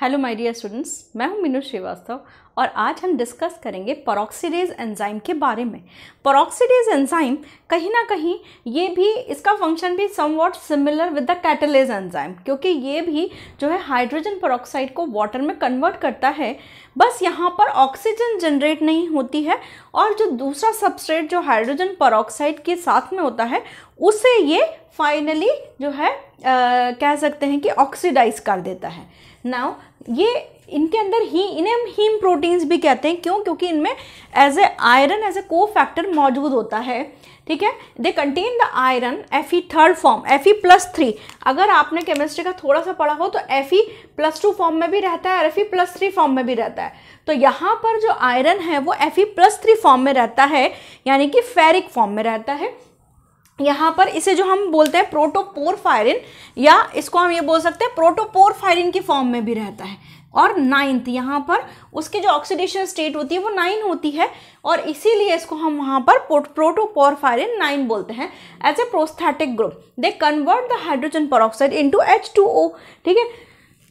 hello my dear students मैं हूं मीनू श्रीवास्तव और आज हम डिस्कस करेंगे परोक्सीडेज एंजाइम के बारे में परोक्सीडेज एंजाइम कहीं ना कहीं ये भी इसका फंक्शन भी somewhat similar with the catalase enzyme क्योंकि ये भी जो है हाइड्रोजन परोक्साइड को वाटर में कन्वर्ट करता है बस यहाँ पर ऑक्सीजन जनरेट नहीं होती है और जो दूसरा सबस्ट्रेट जो हाइड्रोजन परोक्साइड के साथ में होता है उसे ये फाइनली जो है आ, कह सकते हैं कि ऑक्सीडाइज कर देता है नाउ ये इनके अंदर ही इन्हें हम हीम प्रोटीन्स भी कहते हैं क्यों क्योंकि इनमें as a iron as a cofactor मौजूद होता है ठीक है they contain the iron F E third form F E plus three अगर आपने केमिस्ट्री का थोड़ा सा पढ़ा हो तो F E plus two form में भी रहता है और F E plus three form में भी रहता है तो यहाँ पर जो आयरन है वो F E plus three form में रहता है यानी कि फेरिक फॉर्म में रहता है यहाँ पर इसे जो हम बोलते हैं प्रोटोपोरफायरिन या इसको हम ये बोल सकते हैं फायरिन की फॉर्म में भी रहता है और नाइन्थ यहाँ पर उसकी जो ऑक्सीडेशन स्टेट होती है वो नाइन होती है और इसीलिए इसको हम वहाँ पर प्रोटोपोरफायरिन नाइन बोलते हैं as a prosthetic group they convert the hydrogen peroxide into H two O ठीक है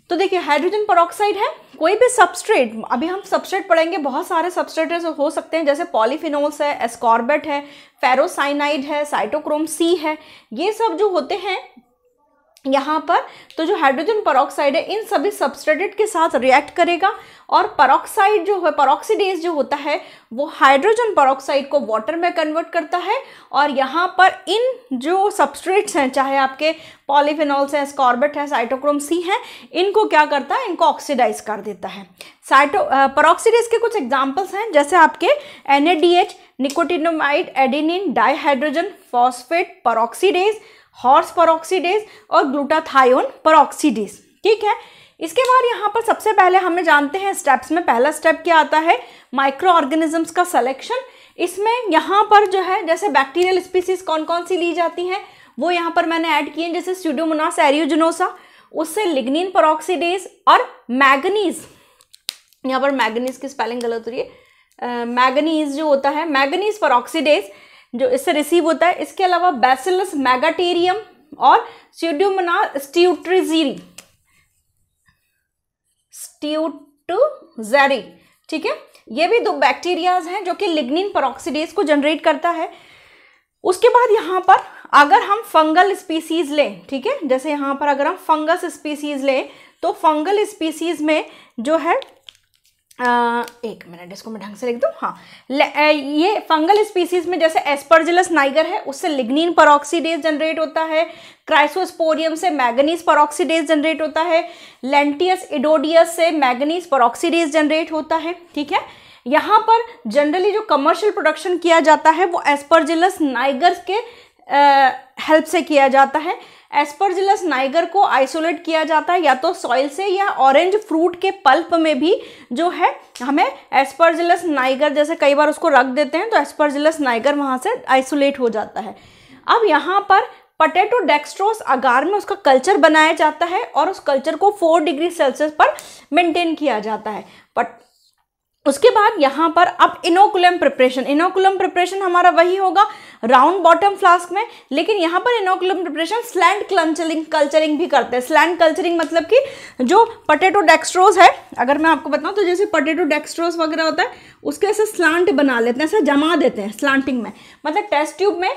तो देखिए हाइड्रोजन परोक्साइड है कोई भी सबस्ट्रेट अभी हम सबस्ट्रेट पढ़ेंगे बहुत सारे सबस्ट्रेट हो सकते हैं जैसे पॉलीफिनोल्स है एस्कॉर्बेट है फेरोसाइनाइड है साइटोक्रोम सी है ये सब जो होते हैं यहाँ पर तो जो हाइड्रोजन परोक्साइड है इन सभी सब्सट्रेटेड के साथ रिएक्ट करेगा और परोक्साइड जो है परोक्सीडेज जो होता है वो हाइड्रोजन परोक्साइड को वाटर में कन्वर्ट करता है और यहाँ पर इन जो सब्सट्रेट्स हैं चाहे आपके पॉलीफिनॉल्स हैं स्कॉर्बेट है साइटोक्रोम सी हैं इनको क्या करता है इनको ऑक्सीडाइज कर देता है साइटो परोक्सीडेज के कुछ एग्जाम्पल्स हैं जैसे आपके N nicotinamide adenine dihydrogen phosphate peroxidase horse peroxidase और ग्लूटाथायोन परऑक्सीडेज ठीक है इसके बाद यहाँ पर सबसे पहले हमें जानते हैं स्टेप्स में पहला स्टेप क्या आता है माइक्रो ऑर्गेनिजम्स का सलेक्शन इसमें यहाँ पर जो है जैसे बैक्टीरियल स्पीसीज कौन कौन सी ली जाती हैं वो यहाँ पर मैंने ऐड किए हैं जैसे स्यूडोमोनास एरियोजनोसा उससे लिग्निन परऑक्सीडेज और मैगनीज यहाँ पर मैगनीज की स्पेलिंग गलत हो रही है मैगनीज जो होता है मैगनीज परऑक्सीडेज जो इससे रिसीव होता है इसके अलावा बैसिलस मैगाटेरियम और स्यूडोमना स्ट्यूट्रीजीरी स्ट्यूटरी ठीक है ये भी दो बैक्टीरियाज हैं जो कि लिग्निन परऑक्सीडेज को जनरेट करता है उसके बाद यहाँ पर अगर हम फंगल स्पीसीज लें ठीक है जैसे यहाँ पर अगर हम फंगस स्पीसीज लें तो फंगल स्पीसीज में जो है एक मिनट इसको मैं ढंग से लिख दूँ हाँ ये फंगल स्पीसीज में जैसे एस्परजिलस नाइगर है उससे लिग्निन परऑक्सीडेज जनरेट होता है क्राइसोस्पोरियम से मैगनीज परऑक्सीडेज जनरेट होता है लेंटियस इडोडियस से मैगनीज परऑक्सीडेज जनरेट होता है ठीक है यहाँ पर जनरली जो कमर्शियल प्रोडक्शन किया जाता है वो एस्परजिलस नाइगर के हेल्प से किया जाता है एस्परजिलस नाइगर को आइसोलेट किया जाता है या तो सॉइल से या ऑरेंज फ्रूट के पल्प में भी जो है हमें एस्परजिलस नाइगर जैसे कई बार उसको रख देते हैं तो एस्परजिलस नाइगर वहाँ से आइसोलेट हो जाता है अब यहाँ पर पटेटो डेक्स्ट्रोस अगार में उसका कल्चर बनाया जाता है और उस कल्चर को फोर डिग्री सेल्सियस पर मेंटेन किया जाता है उसके बाद यहाँ पर अब इनोकुलम प्रिपरेशन इनोकुलम प्रिपरेशन हमारा वही होगा राउंड बॉटम फ्लास्क में लेकिन यहाँ पर inoculum preparation slant culturing culturing भी करते हैं स्लैंड कल्चरिंग मतलब कि जो पटेटो डेक्स्ट्रोज है अगर मैं आपको बताऊँ तो जैसे पटेटो डेक्स्ट्रोज वगैरह होता है उसके ऐसे स्लांट बना लेते हैं ऐसे जमा देते हैं स्लांटिंग में मतलब टेस्ट ट्यूब में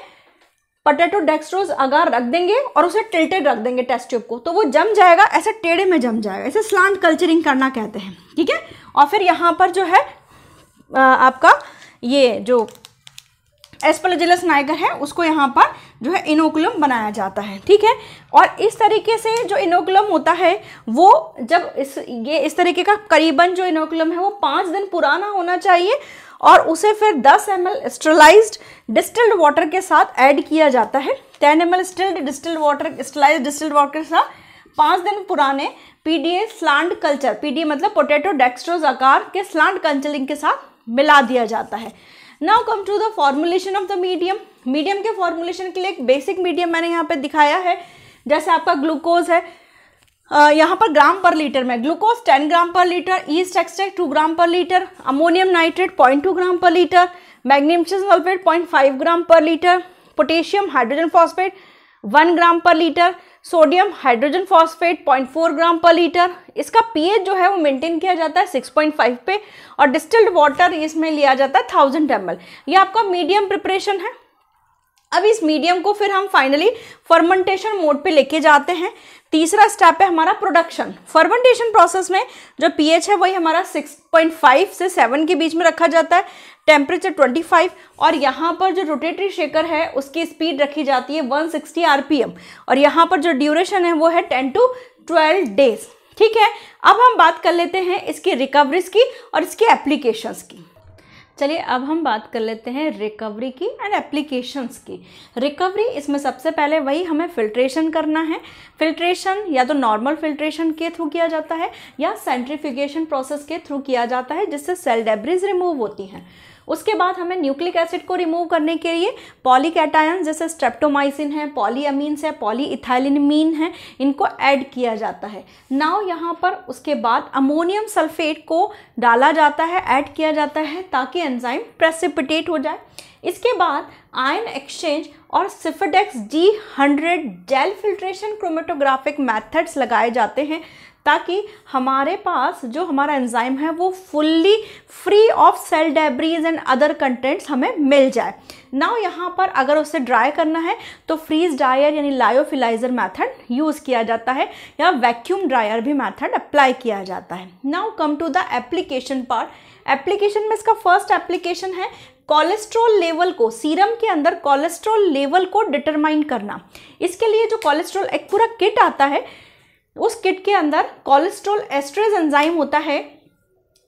पटेटो डेक्स्ट्रोज अगर रख देंगे और उसे टिल्टेड रख देंगे टेस्ट ट्यूब को तो वो जम जाएगा ऐसे टेढ़े में जम जाएगा ऐसे स्लांट कल्चरिंग करना कहते हैं ठीक है और फिर यहाँ पर जो है आपका ये जो एस्पलोजिलस नाइगर है उसको यहाँ पर जो है इनोकुलम बनाया जाता है ठीक है और इस तरीके से जो इनोकुलम होता है वो जब इस ये इस तरीके का करीबन जो इनोकुलम है वो पाँच दिन पुराना होना चाहिए और उसे फिर 10 M L sterilize distilled water के साथ ऐड किया जाता है 10 M L stilled distilled water sterilize distilled water के साथ पाँच दिन पुराने पीडीए स्लांड कल्चर पीडीए मतलब पोटैटो डेक्स्ट्रोज आकार के स्लांड कल्चरिंग के साथ मिला दिया जाता है now come to the formulation of the medium medium के फॉर्मुलेशन के लिए एक बेसिक मीडियम मैंने यहाँ पे दिखाया है जैसे आपका ग्लूकोज है यहाँ पर ग्राम पर लीटर में ग्लूकोज 10 ग्राम पर लीटर ईस्ट एक्सट्रैक्ट 2 ग्राम पर लीटर अमोनियम नाइट्रेट 0.2 ग्राम per litre magnesium sulphate 0.5 gram per litre potassium hydrogen phosphate 1 gram per litre sodium hydrogen phosphate 0.4 gram per litre इसका pH जो है वो maintain किया जाता है 6.5 पे और डिस्टिल्ड वाटर इसमें लिया जाता है थाउजेंड एम ये आपका मीडियम प्रिपरेशन है अब इस मीडियम को फिर हम फाइनली फर्मेंटेशन मोड पे लेके जाते हैं तीसरा स्टेप है हमारा प्रोडक्शन फर्मेंटेशन प्रोसेस में जो पीएच है वही हमारा 6.5 से 7 के बीच में रखा जाता है टेम्परेचर 25 और यहाँ पर जो रोटेटरी शेकर है उसकी स्पीड रखी जाती है 160 आरपीएम और यहाँ पर जो ड्यूरेशन है वो है 10 टू 12 डेज ठीक है अब हम बात कर लेते हैं इसकी रिकवरीज की और इसकी एप्लीकेशंस की चलिए अब हम बात कर लेते हैं रिकवरी की एंड एप्लीकेशंस की रिकवरी इसमें सबसे पहले वही हमें फिल्ट्रेशन करना है फिल्ट्रेशन या तो नॉर्मल फिल्ट्रेशन के थ्रू किया जाता है या सेंट्रीफिकेशन प्रोसेस के थ्रू किया जाता है जिससे सेल डेब्रिज रिमूव होती हैं उसके बाद हमें न्यूक्लिक एसिड को रिमूव करने के लिए पॉलीकैटायन जैसे स्ट्रेप्टोमाइसिन है पॉलीअमीन्स है पॉलीइथाइलिनमीन है इनको ऐड किया जाता है नाव यहाँ पर उसके बाद अमोनियम सल्फेट को डाला जाता है ऐड किया जाता है ताकि एंजाइम प्रेसिपिटेट हो जाए इसके बाद आयन एक्सचेंज और Sephadex D hundred gel filtration chromatographic methods लगाए जाते हैं ताकि हमारे पास जो हमारा एंजाइम है वो fully free of cell debris and other contents हमें मिल जाए नाउ यहाँ पर अगर उसे ड्राई करना है तो फ्रीज ड्रायर यानी लायोफिलाइजर मैथड यूज़ किया जाता है या वैक्यूम ड्रायर भी मैथड अप्लाई किया जाता है now come to the application part application में इसका फर्स्ट एप्लीकेशन है कोलेस्ट्रॉल लेवल को सीरम के अंदर कोलेस्ट्रॉल लेवल को डिटरमाइन करना इसके लिए जो कोलेस्ट्रॉल एक पूरा किट आता है उस किट के अंदर कोलेस्ट्रोल एस्ट्रेज एंजाइम होता है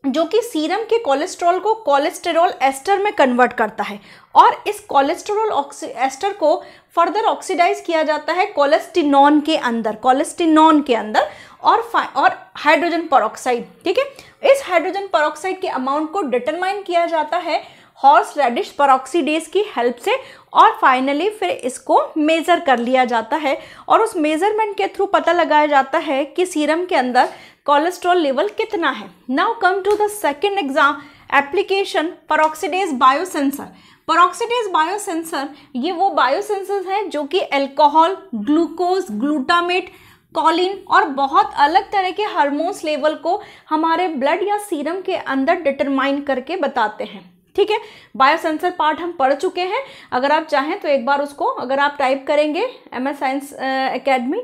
जो कि सीरम के कोलेस्ट्रॉल को कोलेस्टेरॉल एस्टर में कन्वर्ट करता है और इस कोलेस्टेरॉल एस्टर को फर्दर ऑक्सीडाइज किया जाता है कोलेस्टिनॉन के अंदर कोलेस्टिनॉन के अंदर और और हाइड्रोजन परोक्साइड ठीक है इस हाइड्रोजन परोक्साइड के अमाउंट को डिटरमाइन किया जाता है हॉर्स रेडिश परऑक्सीडेज की हेल्प से और फाइनली फिर इसको मेज़र कर लिया जाता है और उस मेज़रमेंट के थ्रू पता लगाया जाता है कि सीरम के अंदर कोलेस्ट्रॉल लेवल कितना है now come to the second exam application peroxidase biosensor peroxidase biosensor ये वो बायोसेंसर हैं जो कि एल्कोहल ग्लूकोज ग्लूटामेट कॉलिन और बहुत अलग तरह के हार्मोन्स लेवल को हमारे ब्लड या सीरम के अंदर डिटरमाइन करके बताते हैं ठीक है बायोसेंसर पार्ट हम पढ़ चुके हैं अगर आप चाहें तो एक बार उसको अगर आप टाइप करेंगे M S science academy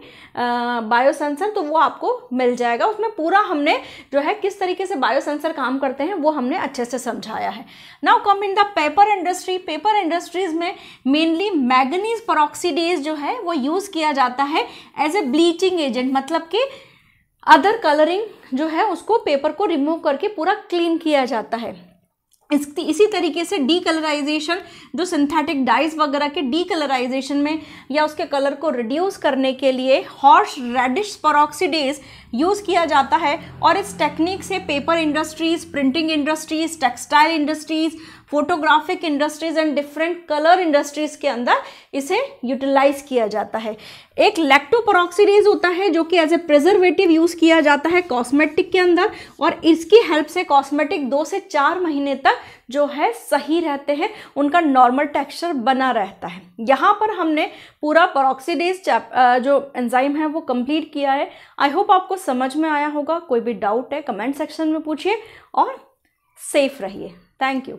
biosensor तो वो आपको मिल जाएगा उसमें पूरा हमने जो है किस तरीके से बायोसेंसर काम करते हैं वो हमने अच्छे से समझाया है now come in the paper industry paper industries में मेनली मैगनीज परऑक्सीडेज जो है वो यूज़ किया जाता है एज ए ब्लीचिंग एजेंट मतलब कि अदर कलरिंग जो है उसको पेपर को रिमूव करके पूरा क्लीन किया जाता है इस इसी तरीके से डीकलराइजेशन जो सिंथेटिक डाइज वगैरह के डीकलराइजेशन में या उसके कलर को रिड्यूस करने के लिए हॉर्स रेडिश परऑक्सीडेज यूज़ किया जाता है और इस टेक्निक से paper industries printing industries textile industries photographic industries and different colour industries के अंदर इसे यूटिलाइज किया जाता है एक लैक्टोपरॉक्सीडीज होता है जो कि एज ए प्रिजर्वेटिव यूज़ किया जाता है कॉस्मेटिक के अंदर और इसकी हेल्प से कॉस्मेटिक दो से चार महीने तक जो है सही रहते हैं उनका नॉर्मल टेक्सचर बना रहता है यहाँ पर हमने पूरा परोक्सीडेज जो एंजाइम है वो कंप्लीट किया है आई होप आपको समझ में आया होगा कोई भी डाउट है कमेंट सेक्शन में पूछिए और सेफ रहिए थैंक यू